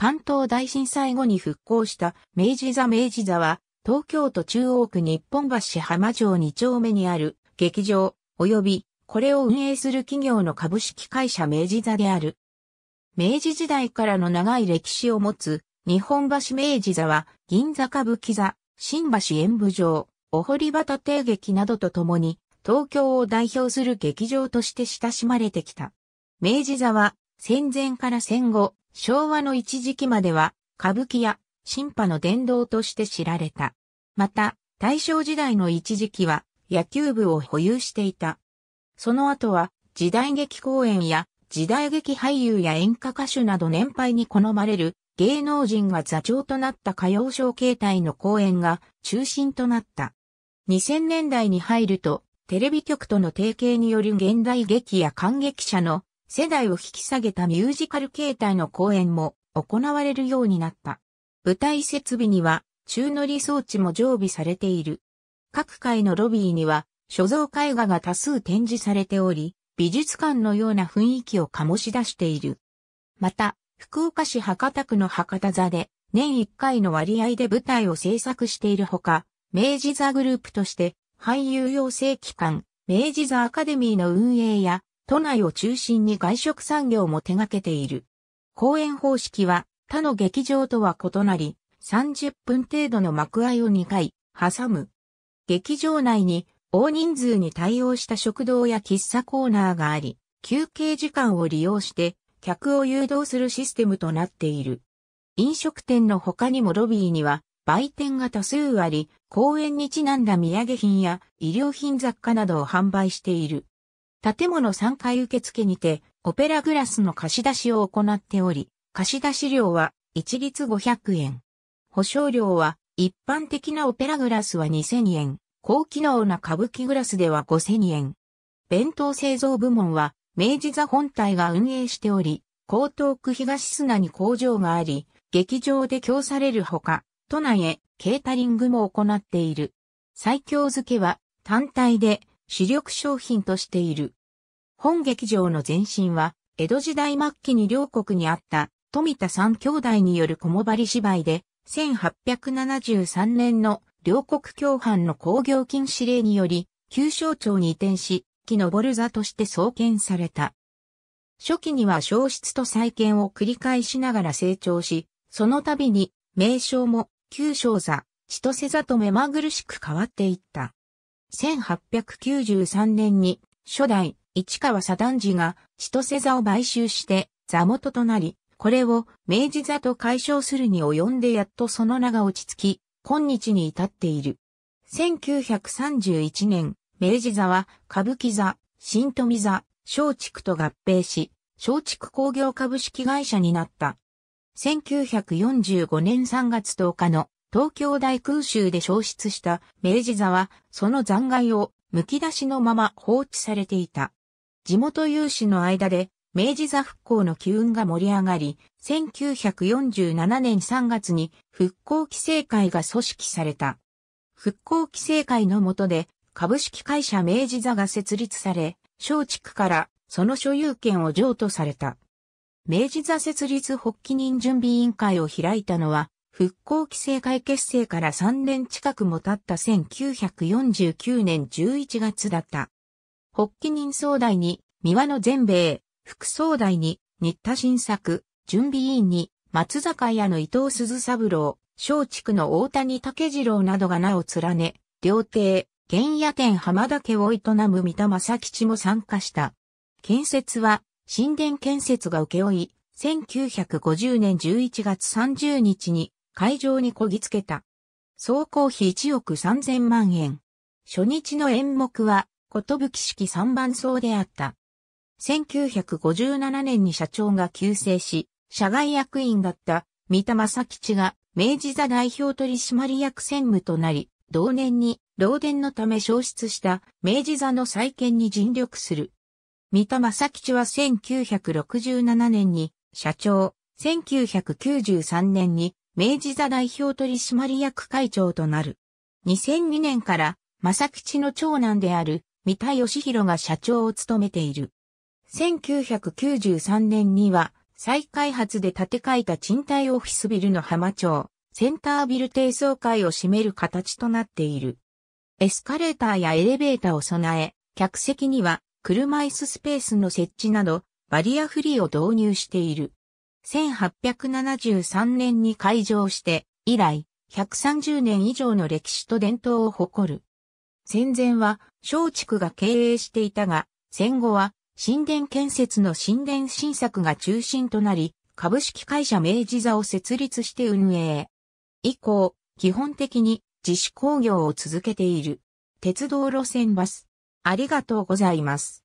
関東大震災後に復興した明治座明治座は、東京都中央区日本橋浜町2丁目にある劇場、及びこれを運営する企業の株式会社明治座である。明治時代からの長い歴史を持つ日本橋明治座は銀座歌舞伎座、新橋演舞場、お堀端邸劇などとともに東京を代表する劇場として親しまれてきた。明治座は戦前から戦後、昭和の一時期までは、歌舞伎や新派の殿堂として知られた。また、大正時代の一時期は、野球部を保有していた。その後は、時代劇公演や、時代劇俳優や演歌歌手など年配に好まれる芸能人が座長となった歌謡賞形態の公演が中心となった。2000年代に入ると、テレビ局との提携による現代劇や観劇者の世代を引き下げたミュージカル形態の公演も行われるようになった。舞台設備には宙乗り装置も常備されている。各階のロビーには所蔵絵画が多数展示されており、美術館のような雰囲気を醸し出している。また、福岡市博多区の博多座で年1回の割合で舞台を制作しているほか、明治座グループとして俳優養成機関、明治座アカデミーの運営や都内を中心に外食産業も手掛けている。公演方式は他の劇場とは異なり、30分程度の幕合を2回挟む。劇場内に大人数に対応した食堂や喫茶コーナーがあり、休憩時間を利用して客を誘導するシステムとなっている。飲食店の他にもロビーには売店が多数あり、公園にちなんだ土産品や医療品雑貨などを販売している。建物3階受付にて、オペラグラスの貸し出しを行っており、貸し出し料は一律500円。保証料は一般的なオペラグラスは2000円、高機能な歌舞伎グラスでは5000円。弁当製造部門は明治座本体が運営しており、江東区東砂に工場があり、劇場で供されるほか、都内へケータリングも行っている。最強漬けは単体で主力商品としている。本劇場の前身は、江戸時代末期に両国にあった富田三兄弟によるも張り芝居で、1873年の両国共犯の工業禁止令により、旧省庁に移転し、木登る座として創建された。初期には消失と再建を繰り返しながら成長し、その度に名称も旧省座、千歳座と目まぐるしく変わっていった。1893年に初代市川左段次が千歳座を買収して座元となり、これを明治座と解消するに及んでやっとその名が落ち着き、今日に至っている。1931年、明治座は歌舞伎座、新富座、松竹と合併し、松竹工業株式会社になった。1945年3月10日の東京大空襲で消失した明治座は、その残骸を剥き出しのまま放置されていた。地元有志の間で、明治座復興の機運が盛り上がり、1947年3月に復興規制会が組織された。復興規制会の下で、株式会社明治座が設立され、松竹からその所有権を譲渡された。明治座設立発起人準備委員会を開いたのは、復興規制会結成から3年近くも経った1949年11月だった。発起人総代に、三輪の全米、副総代に、新田新作、準備委員に、松坂屋の伊藤鈴三郎、松竹の大谷武次郎などが名を連ね、料亭、玄野店浜田家を営む三田正吉も参加した。建設は、神殿建設が請け負い、1950年11月30日に会場にこぎつけた。総工費1億3000万円。初日の演目は、ことぶき式三番層であった。1957年に社長が急成し、社外役員だった三田正吉が明治座代表取締役専務となり、同年に漏電のため消失した明治座の再建に尽力する。三田正吉は1967年に社長、1993年に明治座代表取締役会長となる。2002年から、正吉の長男である、三田義弘が社長を務めている。1993年には、再開発で建て替えた賃貸オフィスビルの浜町、センタービル低層階を占める形となっている。エスカレーターやエレベーターを備え、客席には車椅子スペースの設置など、バリアフリーを導入している。1873年に開場して、以来、130年以上の歴史と伝統を誇る。戦前は、松竹が経営していたが、戦後は、神殿建設の神殿新作が中心となり、株式会社明治座を設立して運営。以降、基本的に自主工業を続けている。鉄道路線バス。ありがとうございます。